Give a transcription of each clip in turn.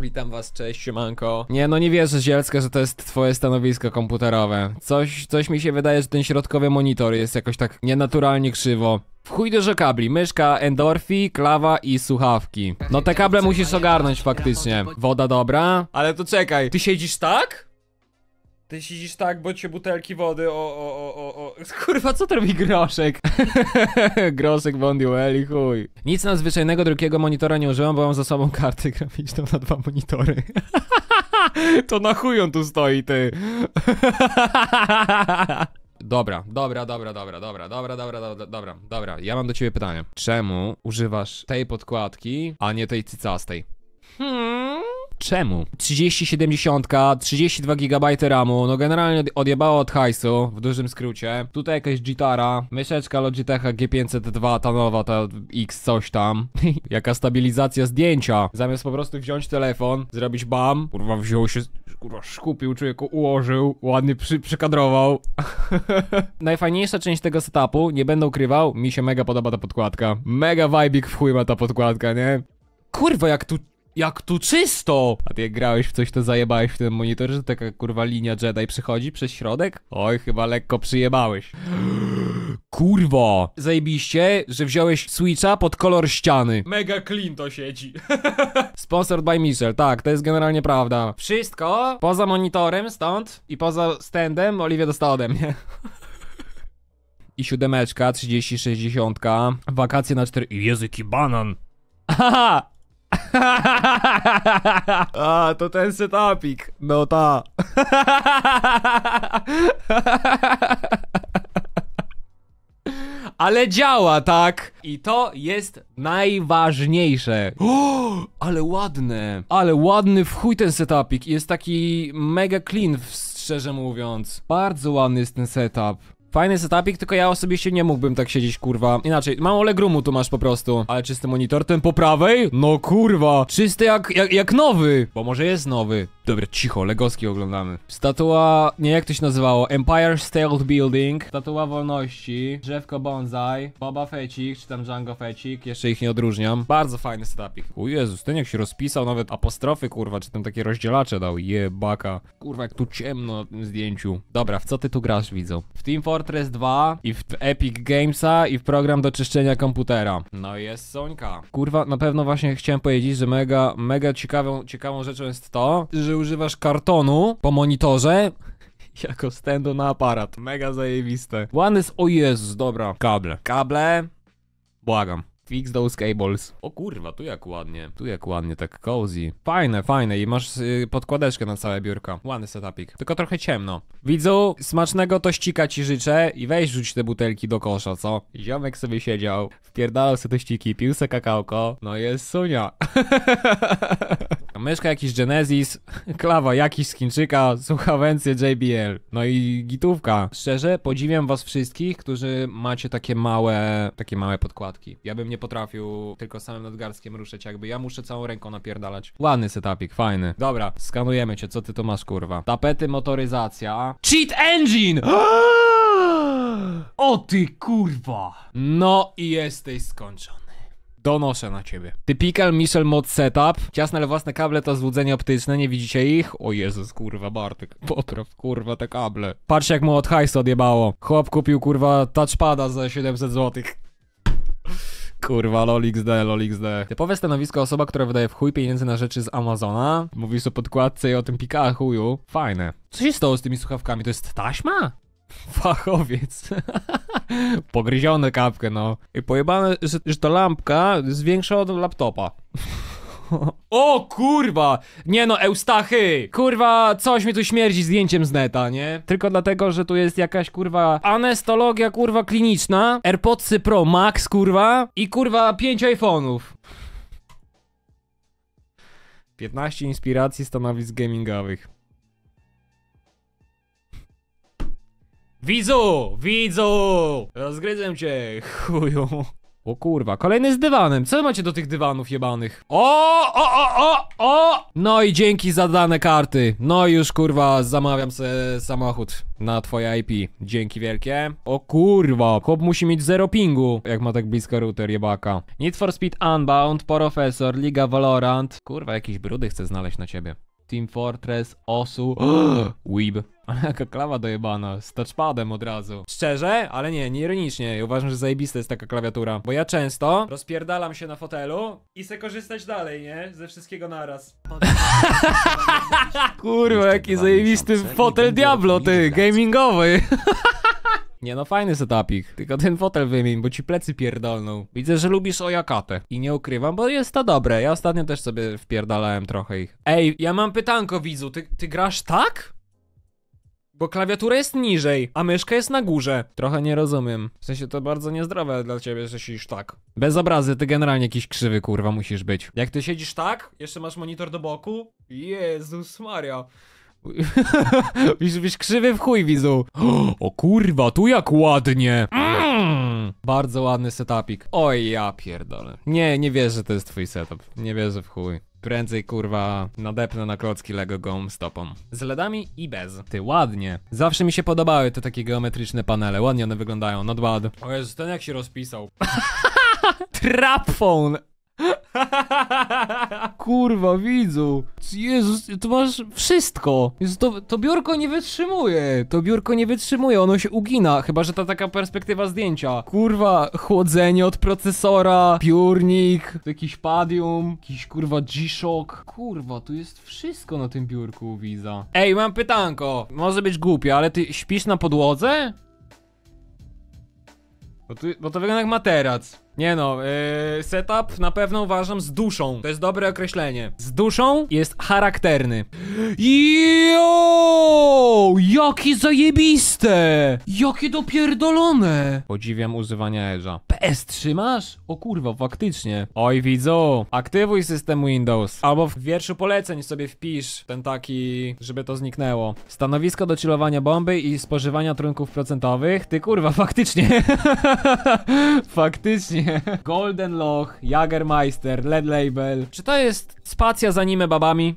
Witam was, cześć, siemanko. Nie, no nie wierzę, Zielska, że to jest twoje stanowisko komputerowe. Coś, coś mi się wydaje, że ten środkowy monitor jest jakoś tak nienaturalnie krzywo. W chuj dużo kabli, myszka, endorfi, klawa i słuchawki. No te kable musisz ogarnąć faktycznie. Woda dobra, ale to czekaj, ty siedzisz tak? Ty siedzisz tak, bo cię butelki wody o, o, o, o, Kurwa, co to robi groszek? groszek w Ondiueli, chuj. Nic nadzwyczajnego drugiego monitora nie używam, bo mam za sobą karty graficzną na dwa monitory. to na chuj on tu stoi, ty. Dobra, dobra, dobra, dobra, dobra, dobra, dobra, dobra, dobra, dobra. Ja mam do ciebie pytanie. Czemu używasz tej podkładki, a nie tej cycastej? Hmm? Czemu? 3070, 32 GB RAMu, no generalnie odjebało od hajsu, w dużym skrócie. Tutaj jakaś gitara, myszeczka Logitecha G502, ta nowa, ta X coś tam. Jaka stabilizacja zdjęcia. Zamiast po prostu wziąć telefon, zrobić bam, kurwa wziął się, kurwa szkupił, człowieku ułożył, ładnie przy, przykadrował. Najfajniejsza część tego setupu, nie będę ukrywał, mi się mega podoba ta podkładka. Mega vibik w chuj ma ta podkładka, nie? Kurwa, jak tu jak tu czysto! A ty jak grałeś w coś, to zajebałeś w tym monitorze że taka kurwa linia Jedi przychodzi przez środek? Oj, chyba lekko przyjebałeś. Kurwa! Zajebiście, że wziąłeś Switcha pod kolor ściany. Mega clean to siedzi. Sponsored by Michel, tak, to jest generalnie prawda. Wszystko poza monitorem stąd i poza standem Oliwie dostała ode mnie. I siódemeczka, 30-60, wakacje na i Jezyki banan! Haha! A, to ten setupik. No ta. Ale działa, tak? I to jest najważniejsze. O, ale ładne. Ale ładny w chuj ten setupik. Jest taki mega clean, szczerze mówiąc. Bardzo ładny jest ten setup. Fajny setupik, tylko ja osobiście nie mógłbym tak siedzieć, kurwa Inaczej, mało legrumu tu masz po prostu Ale czysty monitor, ten po prawej? No kurwa, czysty jak, jak, jak nowy Bo może jest nowy Dobra, cicho, Legoski oglądamy. Statua, nie jak to się nazywało, Empire State Building, Statua Wolności, Drzewko Bonsai, Baba Fecik, czy tam Django Fecik, jeszcze ich nie odróżniam. Bardzo fajny setupik. O Jezus, ten jak się rozpisał, nawet apostrofy, kurwa, czy tam takie rozdzielacze dał, jebaka. Kurwa, jak tu ciemno na tym zdjęciu. Dobra, w co ty tu grasz, widzą? W Team Fortress Fortress 2 i w Epic Gamesa i w program do czyszczenia komputera. No i jest Sońka. Kurwa, na pewno właśnie chciałem powiedzieć, że mega, mega ciekawą, ciekawą rzeczą jest to, że używasz kartonu po monitorze jako stędu na aparat. Mega zajebiste. One jest, o Jezus, dobra. Kable. Kable. Błagam. Fix those cables. O kurwa, tu jak ładnie. Tu jak ładnie, tak cozy. Fajne, fajne i masz y, podkładeczkę na całe biurko. Ładny setupik. Tylko trochę ciemno. Widzu, smacznego tościka ci życzę i weź rzuć te butelki do kosza, co? Ziomek sobie siedział, wpierdalał sobie tościki, pił se kakaoko. No jest sunia. Myszka jakiś Genesis, klawa jakiś z Chińczyka, JBL. No i gitówka. Szczerze, podziwiam was wszystkich, którzy macie takie małe, takie małe podkładki. Ja bym nie potrafił tylko samym nadgarstkiem ruszać jakby, ja muszę całą ręką napierdalać. Ładny setupik, fajny. Dobra, skanujemy cię, co ty to masz kurwa. Tapety, motoryzacja. Cheat engine! O ty kurwa! No i jesteś skończony. Donoszę na ciebie. Typical Michel mod setup. Ciasne ale własne kable to złudzenie optyczne, nie widzicie ich? O Jezus, kurwa, Bartek. Potraf. kurwa, te kable. Patrz jak mu od hajsu odjebało. Chłop kupił, kurwa, touchpada za 700 złotych. Kurwa, LOLXD, LOLXD. Typowe stanowisko osoba, która wydaje w chuj pieniędzy na rzeczy z Amazona. Mówisz o podkładce i o tym pika chuju. Fajne. Co się stało z tymi słuchawkami? To jest taśma? Fachowiec. Pogryzione kapkę, no. I pojebane, że, to lampka zwiększa od laptopa. O kurwa! Nie no, Eustachy! Kurwa, coś mi tu śmierdzi zdjęciem z neta, nie? Tylko dlatego, że tu jest jakaś kurwa anestologia kurwa kliniczna, AirPodsy Pro Max kurwa i kurwa 5 iPhone'ów. 15 inspiracji stanowisk gamingowych. Widzu! Widzu! Rozgryzłem cię, chuju. O kurwa, kolejny z dywanem. Co macie do tych dywanów jebanych? O, o, o, o, o! No i dzięki za dane karty. No i już kurwa, zamawiam sobie samochód na twoje IP. Dzięki wielkie. O kurwa, chłop musi mieć zero pingu, jak ma tak blisko router jebaka. Need for Speed Unbound, Profesor, Liga Valorant. Kurwa, jakieś brudy chcę znaleźć na ciebie. Team Fortress, Osu, Weeb. Ale jaka klawa dojebana, z touchpadem od razu. Szczerze, ale nie, nie ironicznie. Uważam, że zajebista jest taka klawiatura. Bo ja często rozpierdalam się na fotelu i se korzystać dalej, nie? Ze wszystkiego naraz. Kurwa, jaki zajebisty fotel Diablo, ty, gamingowy. Nie no, fajny setupik. Tylko ten fotel wymień, bo ci plecy pierdolną. Widzę, że lubisz ojakatę. I nie ukrywam, bo jest to dobre. Ja ostatnio też sobie wpierdalałem trochę ich. Ej, ja mam pytanko, widzu. Ty, ty grasz tak? Bo klawiatura jest niżej, a myszka jest na górze. Trochę nie rozumiem. W sensie to bardzo niezdrowe dla ciebie, że siedzisz tak. Bez obrazy, ty generalnie jakiś krzywy kurwa musisz być. Jak ty siedzisz tak, jeszcze masz monitor do boku? Jezus Maria. Musisz być krzywy w chuj, widzu. O kurwa, tu jak ładnie. Mm. Bardzo ładny setupik. Oj, ja pierdolę. Nie, nie wierzę, że to jest twój setup. Nie wierzę w chuj. Prędzej kurwa nadepnę na klocki Lego Gom stopą. Z LEDami i bez. Ty, ładnie. Zawsze mi się podobały te takie geometryczne panele. Ładnie one wyglądają, nadład. O Jezus, ten jak się rozpisał. Trapphone! kurwa, widzu. Jezus, tu masz wszystko. Jezu, to, to biurko nie wytrzymuje. To biurko nie wytrzymuje, ono się ugina. Chyba, że ta taka perspektywa zdjęcia. Kurwa, chłodzenie od procesora, piórnik, jakiś padium, jakiś kurwa G-Shock. Kurwa, tu jest wszystko na tym biurku, widza. Ej, mam pytanko. Może być głupie, ale ty śpisz na podłodze? Bo, ty, bo to wygląda jak materac. Nie no, yy, setup na pewno uważam z duszą. To jest dobre określenie. Z duszą jest charakterny. Jo! Jakie zajebiste! Jakie dopierdolone! Podziwiam używania Edge'a. PS3 masz? O kurwa, faktycznie. Oj widzu, aktywuj system Windows. Albo w wierszu poleceń sobie wpisz ten taki, żeby to zniknęło. Stanowisko do chillowania bomby i spożywania trunków procentowych. Ty kurwa, faktycznie. faktycznie. Golden Loch, Jagermeister, Led Label. Czy to jest spacja za anime babami?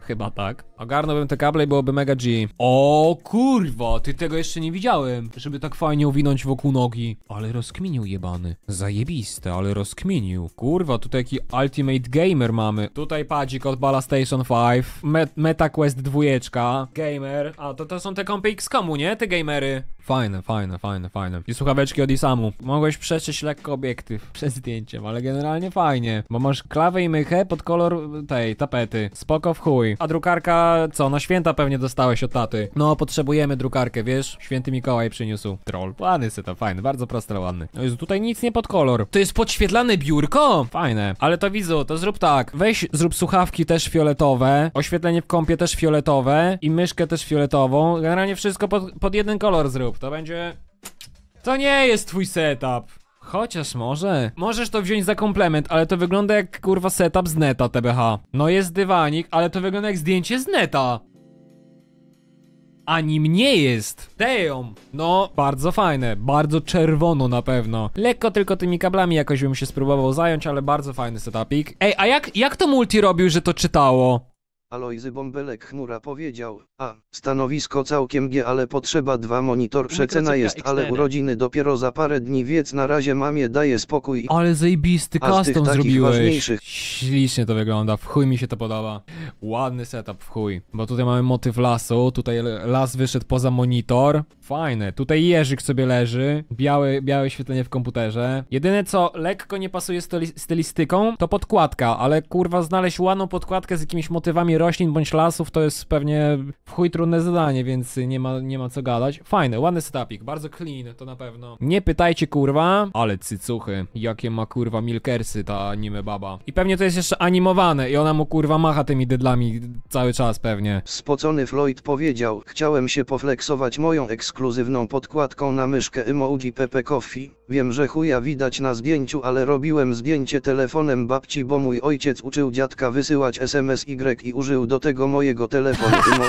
Chyba tak. Ogarnąłbym te kable i byłoby mega G. O kurwa, ty tego jeszcze nie widziałem. Żeby tak fajnie owinąć wokół nogi. Ale rozkminił jebany. Zajebiste, ale rozkminił. Kurwa, tutaj jaki Ultimate Gamer mamy. Tutaj padzik od Bala Station 5. Met MetaQuest 2. Gamer. A, to, to są te kompy XCOMu, nie? Te gamery. Fajne, fajne, fajne, fajne. I słuchaweczki od Isamu. Mogłeś przeczyć lekko obiektyw przed zdjęciem, ale generalnie fajnie. Bo masz klawę i mychę pod kolor tej tapety. Spoko w chuj. A drukarka co, na święta pewnie dostałeś od taty. No, potrzebujemy drukarkę, wiesz? Święty Mikołaj przyniósł. Troll. Plany se to fajne, bardzo proste, ładny. No jest tutaj nic nie pod kolor. To jest podświetlane biurko? Fajne. Ale to widzę. to zrób tak. Weź, zrób słuchawki też fioletowe, oświetlenie w kąpie też fioletowe i myszkę też fioletową. Generalnie wszystko pod, pod jeden kolor zrób. To będzie... To nie jest twój setup. Chociaż może. Możesz to wziąć za komplement, ale to wygląda jak kurwa setup z neta TBH. No jest dywanik, ale to wygląda jak zdjęcie z neta. Ani mnie jest. Deją. No, bardzo fajne. Bardzo czerwono na pewno. Lekko tylko tymi kablami jakoś bym się spróbował zająć, ale bardzo fajny setupik. Ej, a jak, jak to multi robił, że to czytało? Alojzy Bąbelek chmura powiedział, a, stanowisko całkiem G, ale potrzeba dwa monitor, przecena jest, ale urodziny dopiero za parę dni, więc na razie mamie daje spokój. Ale zajebisty A custom zrobiłeś. ważniejszych. Ślicznie to wygląda, w chuj mi się to podoba. Ładny setup, w chuj. Bo tutaj mamy motyw lasu, tutaj las wyszedł poza monitor. Fajne, tutaj jeżyk sobie leży, białe, białe świetlenie w komputerze. Jedyne co lekko nie pasuje stylistyką, to podkładka, ale kurwa znaleźć ładną podkładkę z jakimiś motywami roślin bądź lasów to jest pewnie w chuj trudne zadanie, więc nie ma, nie ma co gadać. fajne ładny setupik, bardzo clean, to na pewno. Nie pytajcie kurwa, ale cycuchy, jakie ma kurwa milkersy ta anime baba. I pewnie to jest jeszcze animowane i ona mu kurwa macha tymi dydlami cały czas pewnie. Spocony Floyd powiedział, chciałem się pofleksować moją ekskluzywną podkładką na myszkę emoji Pepe Coffee. Wiem, że chuja widać na zdjęciu, ale robiłem zdjęcie telefonem babci, bo mój ojciec uczył dziadka wysyłać SMS Y i użył do tego mojego telefonu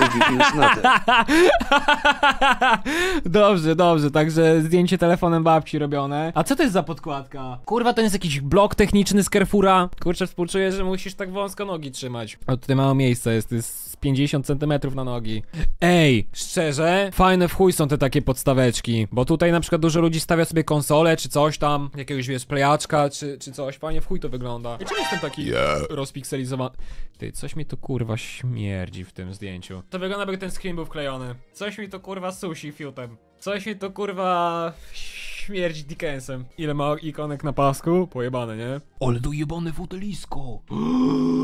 Dobrze, dobrze, także zdjęcie telefonem babci robione. A co to jest za podkładka? Kurwa, to jest jakiś blok techniczny z Carrefoura. Kurczę, współczuję, że musisz tak wąsko nogi trzymać. O, tutaj mało miejsca jest, jest 50 centymetrów na nogi. Ej, szczerze, fajne w chuj są te takie podstaweczki, bo tutaj na przykład dużo ludzi stawia sobie konsole czy coś tam, jakiegoś, wiesz, plejaczka czy, czy coś. Panie, w chuj to wygląda. I czemu jestem taki yeah. rozpikselizowany? Ty, coś mi to kurwa śmierdzi w tym zdjęciu. To wygląda jakby ten screen był wklejony. Coś mi to kurwa sushi fiutem. Coś mi to kurwa śmierć Dickensem. Ile ma ikonek na pasku? Pojebane, nie? Ale dojebane fotelisko!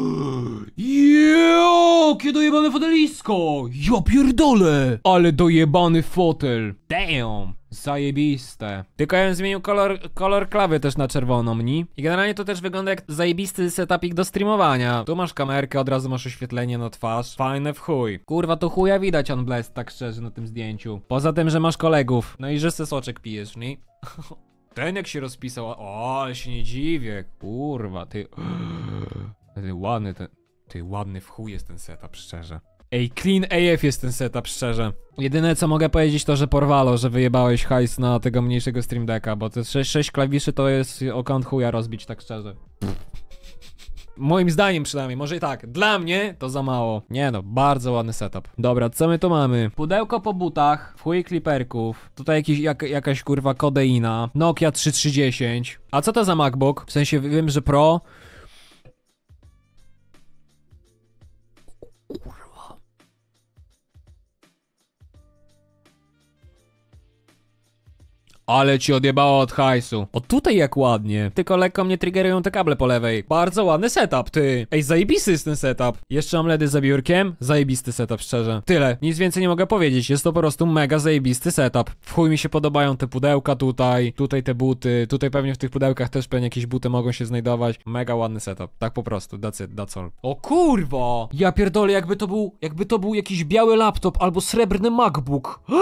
Jakie dojebane fotelisko! Ja pierdolę! Ale dojebany fotel! Damn! Zajebiste. Tylko ja bym zmienił kolor, kolor klawy też na czerwoną, mni. I generalnie to też wygląda jak zajebisty setupik do streamowania. Tu masz kamerkę, od razu masz oświetlenie na twarz. Fajne w chuj. Kurwa, to chuja widać on blast, tak szczerze, na tym zdjęciu. Poza tym, że masz kolegów. No i że se soczek pijesz, nie? Ten jak się rozpisał, o, ale się nie dziwię, kurwa, ty... Ty ładny ten... Ty ładny w chuj jest ten setup, szczerze. Ej, clean AF jest ten setup, szczerze. Jedyne co mogę powiedzieć to, że porwalo, że wyjebałeś hajs na tego mniejszego stream decka, bo te 6, 6 klawiszy to jest o kąt chuja rozbić, tak szczerze. Moim zdaniem przynajmniej, może i tak. Dla mnie to za mało. Nie no, bardzo ładny setup. Dobra, co my tu mamy? Pudełko po butach, w chuj kliperków, tutaj jakiś, jak, jakaś kurwa kodeina, Nokia 3310. A co to za MacBook? W sensie wiem, że Pro. Kurwa. Ale ci odjebało od hajsu. O tutaj jak ładnie. Tylko lekko mnie triggerują te kable po lewej. Bardzo ładny setup, ty. Ej, zajebisty jest ten setup. Jeszcze mam ledy za biurkiem. Zajebisty setup, szczerze. Tyle. Nic więcej nie mogę powiedzieć. Jest to po prostu mega zajebisty setup. W chuj mi się podobają te pudełka tutaj. Tutaj te buty. Tutaj pewnie w tych pudełkach też pewnie jakieś buty mogą się znajdować. Mega ładny setup. Tak po prostu. That's it. That's all. O kurwa! Ja pierdolę, jakby to był, jakby to był jakiś biały laptop albo srebrny MacBook.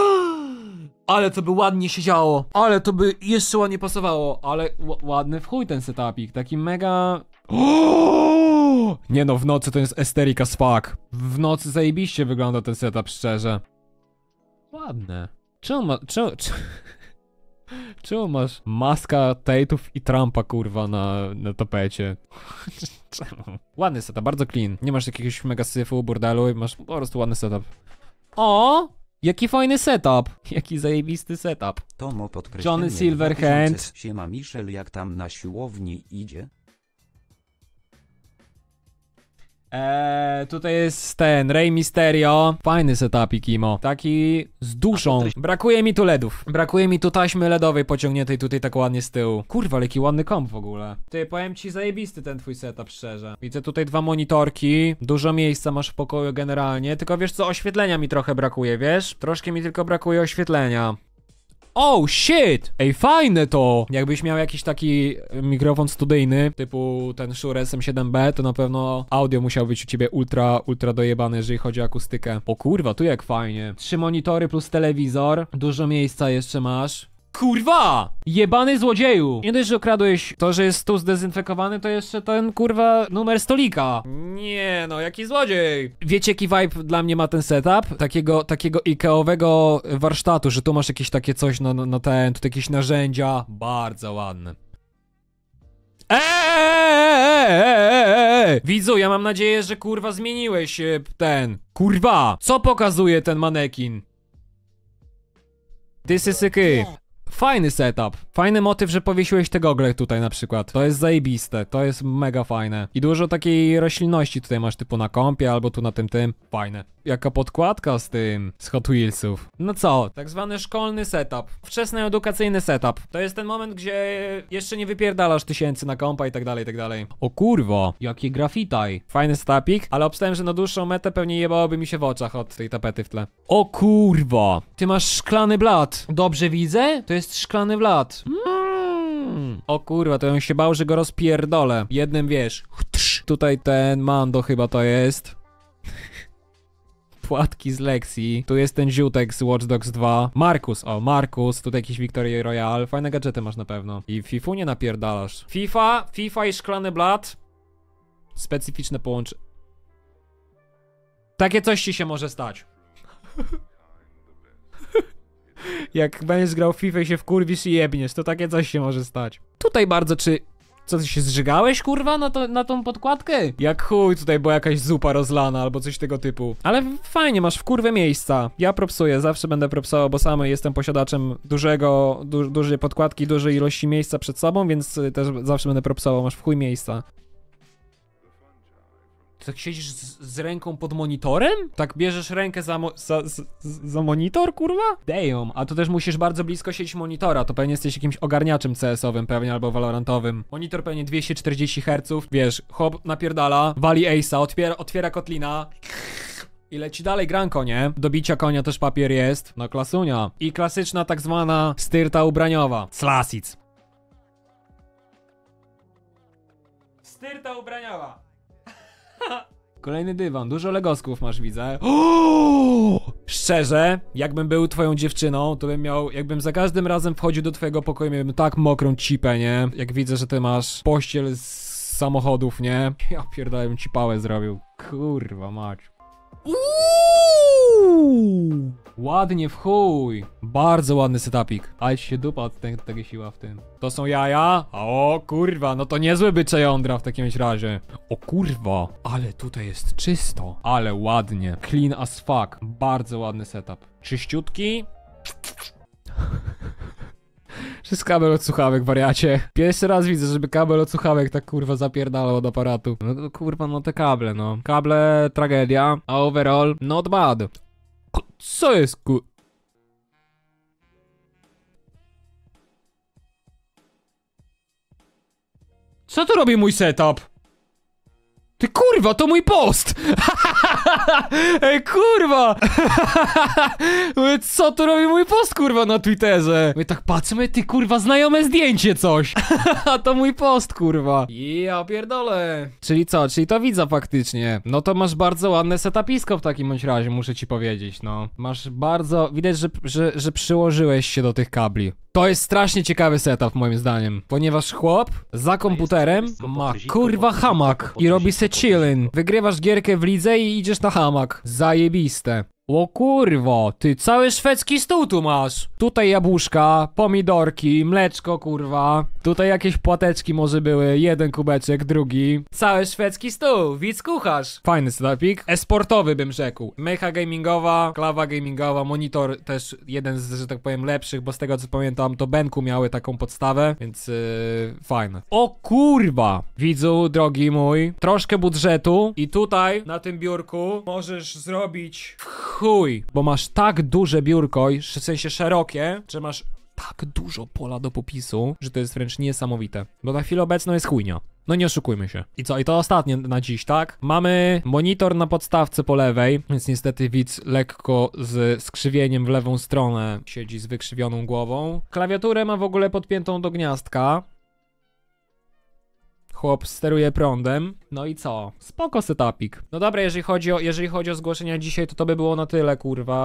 Ale to by ładnie siedziało. Ale to by jeszcze ładnie pasowało. Ale ładny w chuj ten setupik. Taki mega... O! Nie no, w nocy to jest esterika as fuck. W nocy zajebiście wygląda ten setup, szczerze. Ładne. Czemu ma... Czemu... Czemu masz maska Tate'ów i Trumpa, kurwa, na, na Czemu? Ładny setup, bardzo clean. Nie masz jakiegoś mega syfu, bordelu i masz po prostu ładny setup. O! Jaki fajny setup! Jaki zajebisty setup! Tomo Johnny Silverhand. Siema Michel, jak tam na siłowni idzie? Eee, tutaj jest ten Rey Mysterio. Fajny setup, imo. Taki z duszą. Brakuje mi tu LEDów. Brakuje mi tu taśmy LEDowej pociągniętej tutaj tak ładnie z tyłu. Kurwa, ale jaki ładny komp w ogóle. Ty, powiem ci zajebisty ten twój setup, szczerze. Widzę tutaj dwa monitorki. Dużo miejsca masz w pokoju generalnie. Tylko wiesz co, oświetlenia mi trochę brakuje, wiesz? Troszkę mi tylko brakuje oświetlenia. Oh shit! Ej, fajne to! Jakbyś miał jakiś taki e, mikrofon studyjny, typu ten Shure SM7B, to na pewno audio musiał być u ciebie ultra, ultra dojebane, jeżeli chodzi o akustykę. O kurwa, tu jak fajnie. Trzy monitory plus telewizor, dużo miejsca jeszcze masz. Kurwa! Jebany złodzieju! Nie dość, że okradłeś to, że jest tu zdezynfekowany, to jeszcze ten kurwa numer stolika. Nie no, jaki złodziej! Wiecie jaki vibe dla mnie ma ten setup? Takiego, takiego Ikeowego warsztatu, że tu masz jakieś takie coś na, na, ten, tu jakieś narzędzia. Bardzo ładne. Eee! Widzu, ja mam nadzieję, że kurwa zmieniłeś e, ten. Kurwa! Co pokazuje ten manekin? This is a cave. Fajny setup. Fajny motyw, że powiesiłeś te gogle tutaj na przykład. To jest zajebiste, to jest mega fajne. I dużo takiej roślinności tutaj masz typu na kąpie albo tu na tym tym. Fajne. Jaka podkładka z tym, z Hot Wheelsów. No co, tak zwany szkolny setup. Wczesny edukacyjny setup. To jest ten moment, gdzie jeszcze nie wypierdalasz tysięcy na kąpa i tak dalej, i tak dalej. O kurwo, jaki grafitaj. Fajny setupik, ale obstałem, że na dłuższą metę pewnie jebałoby mi się w oczach od tej tapety w tle. O kurwo, ty masz szklany blat. Dobrze widzę? To jest jest szklany wlad. Mm. O kurwa, to ja się bał, że go rozpierdolę. Jednym wiesz. Tutaj ten Mando chyba to jest płatki z lekcji. Tu jest ten ziutek z Watch Dogs 2. Markus, o Markus, tutaj jakiś Victoria Royal. Fajne gadżety masz na pewno. I Fifu nie napierdalasz. FIFA, FIFA i szklany blat. Specyficzne połączenie. Takie coś ci się może stać. Jak będziesz grał w FIFA i się wkurwisz i jebniesz, to takie coś się może stać. Tutaj bardzo czy... Co, ty się zżygałeś, kurwa, na, to, na tą podkładkę? Jak chuj, tutaj była jakaś zupa rozlana albo coś tego typu. Ale fajnie, masz w kurwę miejsca. Ja propsuję, zawsze będę propsował, bo sam jestem posiadaczem dużego, du dużej podkładki, dużej ilości miejsca przed sobą, więc y, też zawsze będę propsował, masz w chuj miejsca tak siedzisz z, z, ręką pod monitorem? Tak bierzesz rękę za, mo za, za, za, monitor, kurwa? Damn, a to też musisz bardzo blisko siedzieć monitora, to pewnie jesteś jakimś ogarniaczem CS-owym pewnie, albo valorantowym. Monitor pewnie 240 Hz, wiesz, hop, napierdala, wali ace'a, otwiera, otwiera kotlina... I leci dalej granko, nie? Do bicia konia też papier jest. No klasunia. I klasyczna tak zwana styrta ubraniowa. Slasic. Styrta ubraniowa. Kolejny dywan, dużo legosków masz widzę. O! Szczerze, jakbym był twoją dziewczyną, to bym miał, jakbym za każdym razem wchodził do twojego pokoju, miałbym tak mokrą cipę, nie? Jak widzę, że ty masz pościel z samochodów, nie? Ja pierdolę, ci pałę zrobił. Kurwa mać. Uuuu! Ładnie w chuj. Bardzo ładny setupik. Ale się dupa od tego siła w tym. To są jaja? O kurwa, no to niezły bycze jądra w takim razie. O kurwa, ale tutaj jest czysto. Ale ładnie. Clean as fuck. Bardzo ładny setup. Czyściutki. Przez kabel od słuchawek, wariacie. Pierwszy raz widzę, żeby kabel od słuchawek tak kurwa zapierdalał od aparatu. No kurwa, no te kable, no. Kable, tragedia, a overall, not bad. Co jest ku... Co tu robi mój setup? kurwa, to mój post! Ej, kurwa! co tu robi mój post, kurwa, na Twitterze? My tak patrzmy, ty kurwa, znajome zdjęcie coś. A to mój post, kurwa. Ja pierdolę. Czyli co, czyli to widzę faktycznie. No to masz bardzo ładne setapisko w takim bądź razie, muszę ci powiedzieć, no. Masz bardzo, widać, że, że, że przyłożyłeś się do tych kabli. To jest strasznie ciekawy setup moim zdaniem, ponieważ chłop za komputerem ma kurwa hamak i robi se chilling. Wygrywasz gierkę w lidze i idziesz na hamak. Zajebiste. O kurwo, ty cały szwedzki stół tu masz. Tutaj jabłuszka, pomidorki, mleczko kurwa. Tutaj jakieś płateczki może były, jeden kubeczek, drugi. Cały szwedzki stół, widz kucharz. Fajny sklepik. Esportowy bym rzekł. Mecha gamingowa, klawa gamingowa, monitor też jeden z, że tak powiem, lepszych, bo z tego co pamiętam to Benku miały taką podstawę, więc yy, fajne. O kurwa, widzu, drogi mój, troszkę budżetu i tutaj na tym biurku możesz zrobić chuj, bo masz tak duże biurko, w sensie szerokie, że masz tak dużo pola do popisu, że to jest wręcz niesamowite. Bo na chwilę obecną jest chujnia. No nie oszukujmy się. I co, i to ostatnie na dziś, tak? Mamy monitor na podstawce po lewej, więc niestety widz lekko z skrzywieniem w lewą stronę siedzi z wykrzywioną głową. Klawiaturę ma w ogóle podpiętą do gniazdka, chłop steruje prądem. No i co? Spoko setupik. No dobra, jeżeli chodzi o, jeżeli chodzi o zgłoszenia dzisiaj, to to by było na tyle, kurwa.